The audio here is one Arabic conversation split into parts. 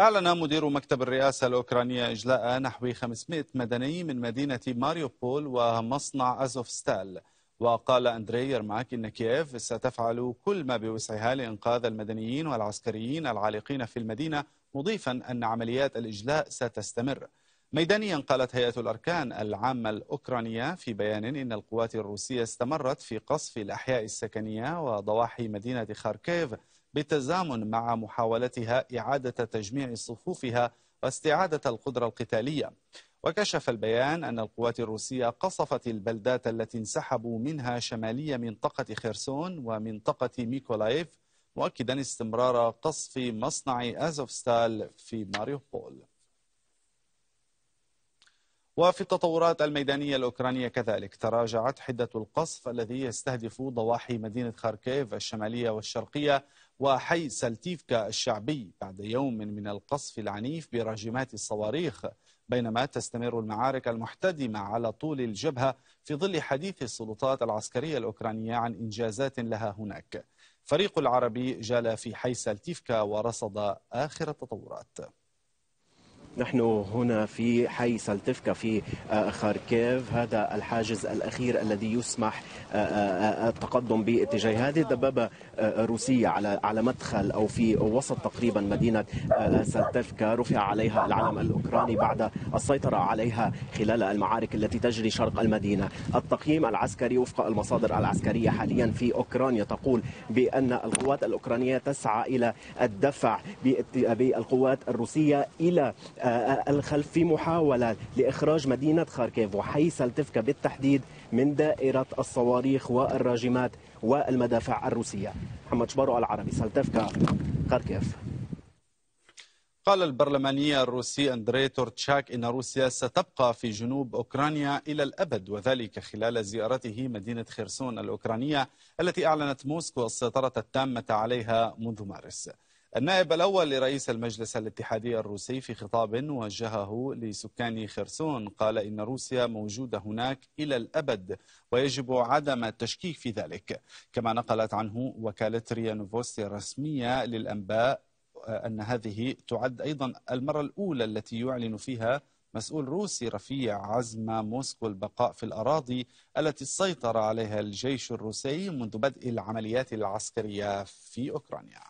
أعلن مدير مكتب الرئاسة الأوكرانية إجلاء نحو 500 مدني من مدينة ماريوبول ومصنع أزوفستال وقال أندري يرماك إن كييف ستفعل كل ما بوسعها لإنقاذ المدنيين والعسكريين العالقين في المدينة مضيفا أن عمليات الإجلاء ستستمر ميدانيا قالت هيئة الأركان العامة الأوكرانية في بيان إن القوات الروسية استمرت في قصف الأحياء السكنية وضواحي مدينة خاركيف بالتزامن مع محاولتها إعادة تجميع صفوفها واستعادة القدرة القتالية وكشف البيان أن القوات الروسية قصفت البلدات التي انسحبوا منها شمالية منطقة خيرسون ومنطقة ميكولايف مؤكدا استمرار قصف مصنع أزوفستال في ماريوبول وفي التطورات الميدانية الأوكرانية كذلك تراجعت حدة القصف الذي يستهدف ضواحي مدينة خاركيف الشمالية والشرقية وحي سلتيفكا الشعبي بعد يوم من القصف العنيف براجمات الصواريخ بينما تستمر المعارك المحتدمة على طول الجبهة في ظل حديث السلطات العسكرية الأوكرانية عن إنجازات لها هناك فريق العربي جال في حي سلتيفكا ورصد آخر التطورات نحن هنا في حي سلتفكا في آه، خاركيف هذا الحاجز الأخير الذي يسمح آه، آه، التقدم باتجاه هذه الدبابة روسية على على مدخل أو في وسط تقريبا مدينة سلتفكا رفع عليها العلم الأوكراني بعد السيطرة عليها خلال المعارك التي تجري شرق المدينة التقييم العسكري وفق المصادر العسكرية حاليا في أوكرانيا تقول بأن القوات الأوكرانية تسعى إلى الدفع بالقوات الروسية إلى الخلف في محاولة لإخراج مدينة خاركيف وحي سلتفكا بالتحديد من دائرة الصواريخ والراجمات والمدافع الروسية محمد شبارو العربي سلتفكا خاركيف قال البرلماني الروسي أندري تورتشاك إن روسيا ستبقى في جنوب أوكرانيا إلى الأبد وذلك خلال زيارته مدينة خرسون الأوكرانية التي أعلنت موسكو السيطرة التامة عليها منذ مارس النائب الأول لرئيس المجلس الاتحادي الروسي في خطاب وجهه لسكان خرسون قال إن روسيا موجودة هناك إلى الأبد ويجب عدم التشكيك في ذلك كما نقلت عنه وكالة ريا الرسمية للأنباء آه، أن هذه تعد أيضا المرة الأولى التي يعلن فيها مسؤول روسي رفيع عزم موسكو البقاء في الأراضي التي سيطر عليها الجيش الروسي منذ بدء العمليات العسكرية في أوكرانيا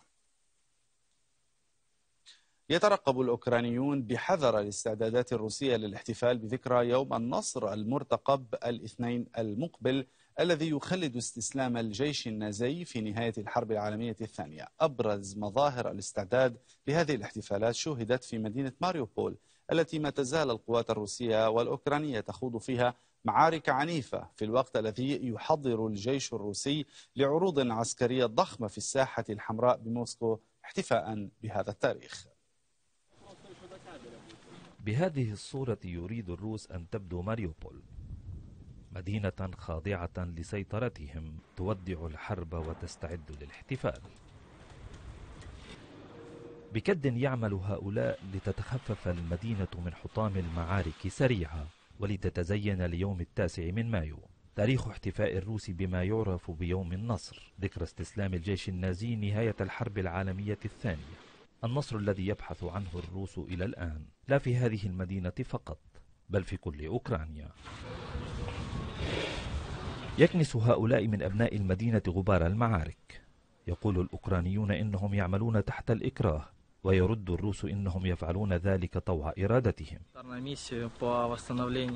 يترقب الأوكرانيون بحذر الاستعدادات الروسية للاحتفال بذكرى يوم النصر المرتقب الاثنين المقبل الذي يخلد استسلام الجيش النازي في نهاية الحرب العالمية الثانية أبرز مظاهر الاستعداد لهذه الاحتفالات شوهدت في مدينة ماريوبول التي ما تزال القوات الروسية والأوكرانية تخوض فيها معارك عنيفة في الوقت الذي يحضر الجيش الروسي لعروض عسكرية ضخمة في الساحة الحمراء بموسكو احتفاء بهذا التاريخ بهذه الصورة يريد الروس أن تبدو ماريوبول مدينة خاضعة لسيطرتهم تودع الحرب وتستعد للاحتفال بكد يعمل هؤلاء لتتخفف المدينة من حطام المعارك سريعة ولتتزين ليوم التاسع من مايو تاريخ احتفاء الروس بما يعرف بيوم النصر ذكرى استسلام الجيش النازي نهاية الحرب العالمية الثانية النصر الذي يبحث عنه الروس إلى الآن لا في هذه المدينة فقط بل في كل أوكرانيا يكنس هؤلاء من أبناء المدينة غبار المعارك يقول الأوكرانيون إنهم يعملون تحت الإكراه ويرد الروس إنهم يفعلون ذلك طوع إرادتهم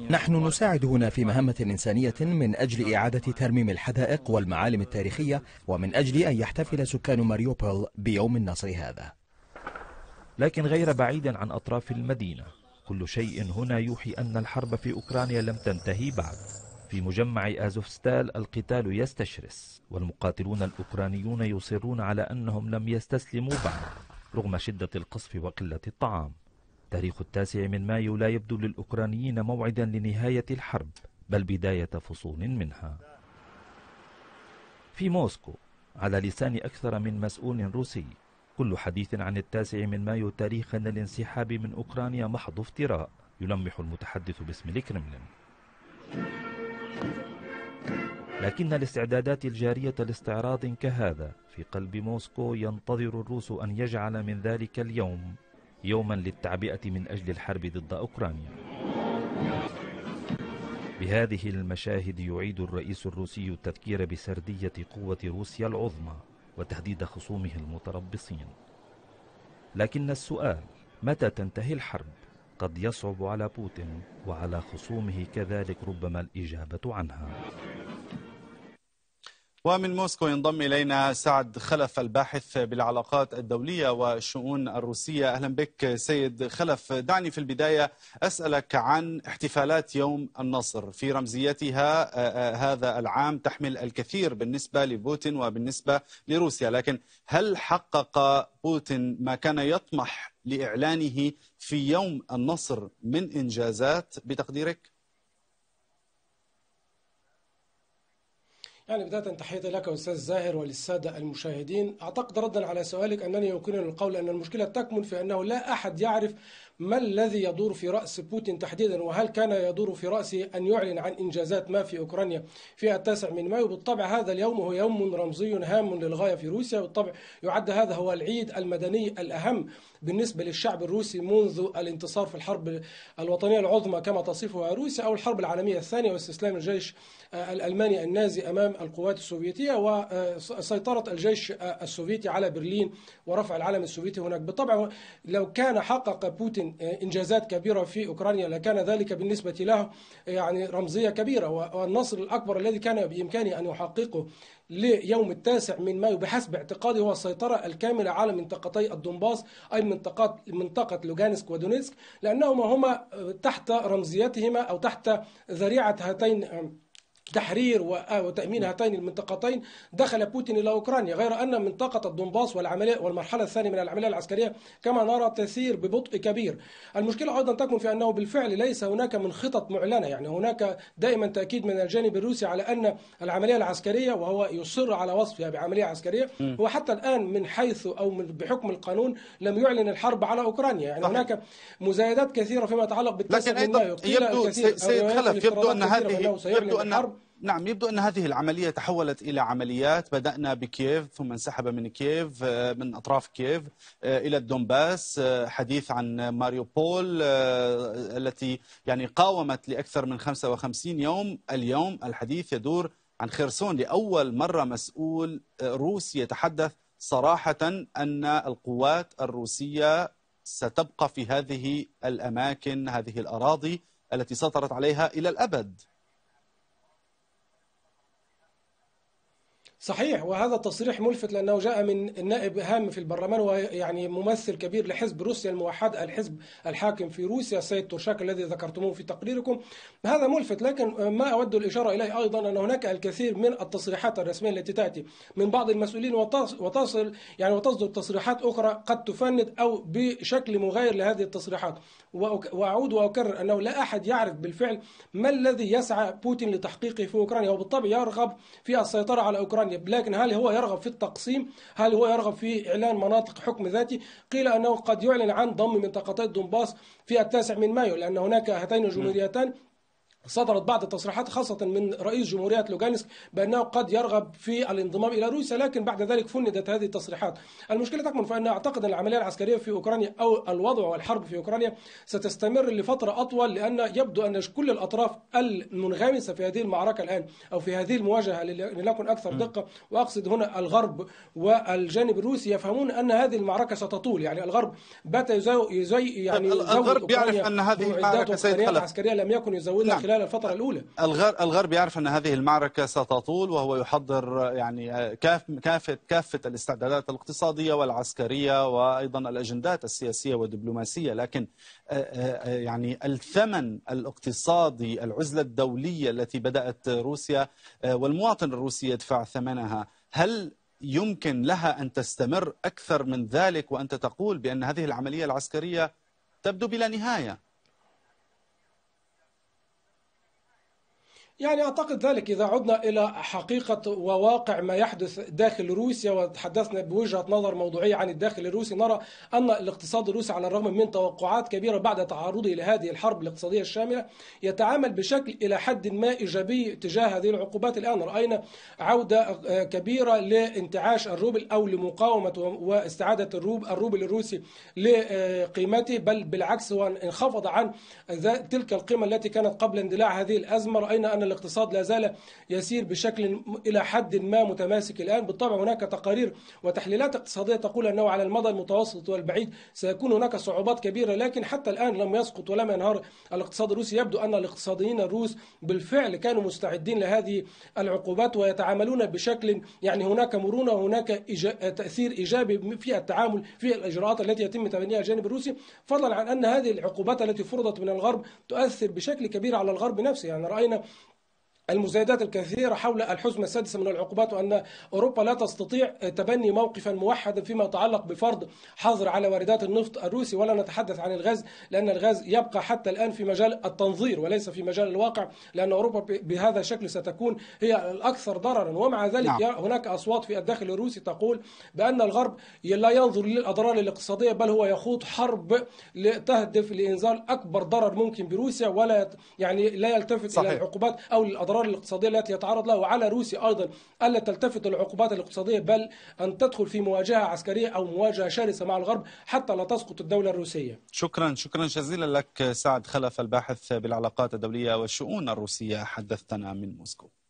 نحن نساعد هنا في مهمة إنسانية من أجل إعادة ترميم الحدائق والمعالم التاريخية ومن أجل أن يحتفل سكان ماريوبول بيوم النصر هذا لكن غير بعيد عن أطراف المدينة كل شيء هنا يوحي أن الحرب في أوكرانيا لم تنتهي بعد في مجمع أزوفستال القتال يستشرس والمقاتلون الأوكرانيون يصرون على أنهم لم يستسلموا بعد رغم شدة القصف وقلة الطعام تاريخ التاسع من مايو لا يبدو للأوكرانيين موعدا لنهاية الحرب بل بداية فصول منها في موسكو على لسان أكثر من مسؤول روسي كل حديث عن التاسع من مايو تاريخا للانسحاب من أوكرانيا محض افتراء يلمح المتحدث باسم الكرملين لكن الاستعدادات الجارية لاستعراض كهذا في قلب موسكو ينتظر الروس أن يجعل من ذلك اليوم يوما للتعبئة من أجل الحرب ضد أوكرانيا بهذه المشاهد يعيد الرئيس الروسي التذكير بسردية قوة روسيا العظمى وتهديد خصومه المتربصين لكن السؤال متى تنتهي الحرب قد يصعب على بوتين وعلى خصومه كذلك ربما الإجابة عنها ومن موسكو ينضم إلينا سعد خلف الباحث بالعلاقات الدولية والشؤون الروسية أهلا بك سيد خلف دعني في البداية أسألك عن احتفالات يوم النصر في رمزيتها آه، آه، هذا العام تحمل الكثير بالنسبة لبوتين وبالنسبة لروسيا لكن هل حقق بوتين ما كان يطمح لإعلانه في يوم النصر من إنجازات بتقديرك؟ يعني بداية تحية لك أستاذ زاهر وللسادة المشاهدين أعتقد ردا على سؤالك أنني يمكنني القول أن المشكلة تكمن في أنه لا أحد يعرف ما الذي يدور في رأس بوتين تحديدا وهل كان يدور في رأسه أن يعلن عن إنجازات ما في أوكرانيا في التاسع من مايو بالطبع هذا اليوم هو يوم رمزي هام للغاية في روسيا بالطبع يعد هذا هو العيد المدني الأهم بالنسبة للشعب الروسي منذ الانتصار في الحرب الوطنية العظمى كما تصفها روسيا أو الحرب العالمية الثانية واستسلام الجيش الألماني النازي أمام القوات السوفيتية وسيطرة الجيش السوفيتي على برلين ورفع العلم السوفيتي هناك بالطبع لو كان حقق بوتين آه، إنجازات كبيرة في أوكرانيا لكان ذلك بالنسبة له آه، يعني رمزية كبيرة والنصر الأكبر الذي كان بإمكانه أن يحققه ليوم التاسع من مايو بحسب اعتقادي هو السيطرة الكاملة على منطقتي الدنباس أي منطقة منطقة لوغانسك ودونيسك لأنهما هما آه، تحت رمزيتهما أو تحت ذريعة هاتين تحرير آه، وتأمين هاتين المنطقتين دخل بوتين إلى أوكرانيا غير أن منطقة الدنباس والعملية والمرحلة الثانية من العملية العسكرية كما نرى تسير ببطء كبير المشكلة أيضا تكمن في أنه بالفعل ليس هناك من خطط معلنة يعني هناك دائما تأكيد من الجانب الروسي على أن العملية العسكرية وهو يصر على وصفها بعملية عسكرية وحتى الآن من حيث أو من بحكم القانون لم يعلن الحرب على أوكرانيا يعني صحيح. هناك مزايدات كثيرة فيما يتعلق بالتسلم لكن أيضا يبدو سيد خلف يبدو أن هذه يبدو أن نعم يبدو أن هذه العملية تحولت إلى عمليات بدأنا بكييف ثم انسحب من كييف آه، من أطراف كييف آه، إلى الدومباس آه، حديث عن ماريوبول التي يعني قاومت لأكثر من 55 يوم اليوم الحديث يدور عن خرسون لأول مرة مسؤول روسي يتحدث صراحة أن القوات الروسية ستبقى في هذه الأماكن هذه الأراضي التي سيطرت عليها إلى الأبد صحيح وهذا تصريح ملفت لانه جاء من نائب هام في البرلمان ويعني ممثل كبير لحزب روسيا الموحد الحزب الحاكم في روسيا السيد تورشاك الذي ذكرتموه في تقريركم هذا ملفت لكن ما اود الاشاره اليه ايضا ان هناك الكثير من التصريحات الرسميه التي تاتي من بعض المسؤولين وتصل يعني وتصدر تصريحات اخرى قد تفند او بشكل مغاير لهذه التصريحات واعود واكرر انه لا احد يعرف بالفعل ما الذي يسعى بوتين لتحقيقه في اوكرانيا وبالطبع يرغب في السيطره على اوكرانيا الغالب يعني، لكن هل هو يرغب في التقسيم هل هو يرغب في إعلان مناطق حكم ذاتي قيل أنه قد يعلن عن ضم منطقتي الدنباس في التاسع من مايو لأن هناك هاتين الجمهوريتان صدرت بعض التصريحات خاصة من رئيس جمهورية لوغانسك بأنه قد يرغب في الانضمام إلى روسيا لكن بعد ذلك فندت هذه التصريحات المشكلة تكمن في أن أعتقد أن العملية العسكرية في أوكرانيا أو الوضع والحرب في أوكرانيا ستستمر لفترة أطول لأن يبدو أن كل الأطراف المنغمسة في هذه المعركة الآن أو في هذه المواجهة لنكن أكثر دقة وأقصد هنا الغرب والجانب الروسي يفهمون أن هذه المعركة ستطول يعني الغرب بات يزي يعني الغرب يعرف أن هذه المعركة سيتخلف العسكرية لم يكن نعم. خلال خلال الفترة الأولى الغرب يعرف أن هذه المعركة ستطول وهو يحضر يعني كاف كافة كافة الاستعدادات الاقتصادية والعسكرية وأيضا الأجندات السياسية والدبلوماسية لكن آه، آه، آه، يعني الثمن الاقتصادي العزلة الدولية التي بدأت روسيا والمواطن الروسي يدفع ثمنها هل يمكن لها أن تستمر أكثر من ذلك وأنت تقول بأن هذه العملية العسكرية تبدو بلا نهاية يعني أعتقد ذلك إذا عدنا إلى حقيقة وواقع ما يحدث داخل روسيا وتحدثنا بوجهة نظر موضوعية عن الداخل الروسي نرى أن الاقتصاد الروسي على الرغم من توقعات كبيرة بعد تعرضه لهذه الحرب الاقتصادية الشاملة يتعامل بشكل إلى حد ما إيجابي تجاه هذه العقوبات الآن رأينا عودة آه، كبيرة لانتعاش الروبل أو لمقاومة واستعادة الروبل الروسي لقيمته بل بالعكس هو انخفض عن تلك القيمة التي كانت قبل اندلاع هذه الأزمة رأينا أن الاقتصاد لا زال يسير بشكل إلى حد ما متماسك الآن بالطبع هناك تقارير وتحليلات اقتصادية تقول أنه على المدى المتوسط والبعيد سيكون هناك صعوبات كبيرة لكن حتى الآن لم يسقط ولم ينهار الاقتصاد الروسي يبدو أن الاقتصاديين الروس بالفعل كانوا مستعدين لهذه العقوبات ويتعاملون بشكل يعني هناك مرونة وهناك تأثير إيجابي في التعامل في الإجراءات التي يتم تبنيها الجانب الروسي فضلا عن أن هذه العقوبات التي فرضت من الغرب تؤثر بشكل كبير على الغرب نفسه يعني رأينا المزايدات الكثيرة حول الحزمة السادسة من العقوبات وأن أوروبا لا تستطيع تبني موقفا موحدا فيما يتعلق بفرض حظر على واردات النفط الروسي ولا نتحدث عن الغاز لأن الغاز يبقى حتى الآن في مجال التنظير وليس في مجال الواقع لأن أوروبا بهذا الشكل ستكون هي الأكثر ضررا ومع ذلك نعم. هناك أصوات في الداخل الروسي تقول بأن الغرب لا ينظر للأضرار الاقتصادية بل هو يخوض حرب تهدف لإنزال أكبر ضرر ممكن بروسيا ولا يعني لا يلتفت صحيح. إلى العقوبات أو الأضرار الأضرار الاقتصادية التي يتعرض لها وعلى روسيا أيضا ألا تلتفت العقوبات الاقتصادية بل أن تدخل في مواجهة عسكرية أو مواجهة شرسة مع الغرب حتى لا تسقط الدولة الروسية شكرا شكرا جزيلا لك سعد خلف الباحث بالعلاقات الدولية والشؤون الروسية حدثتنا من موسكو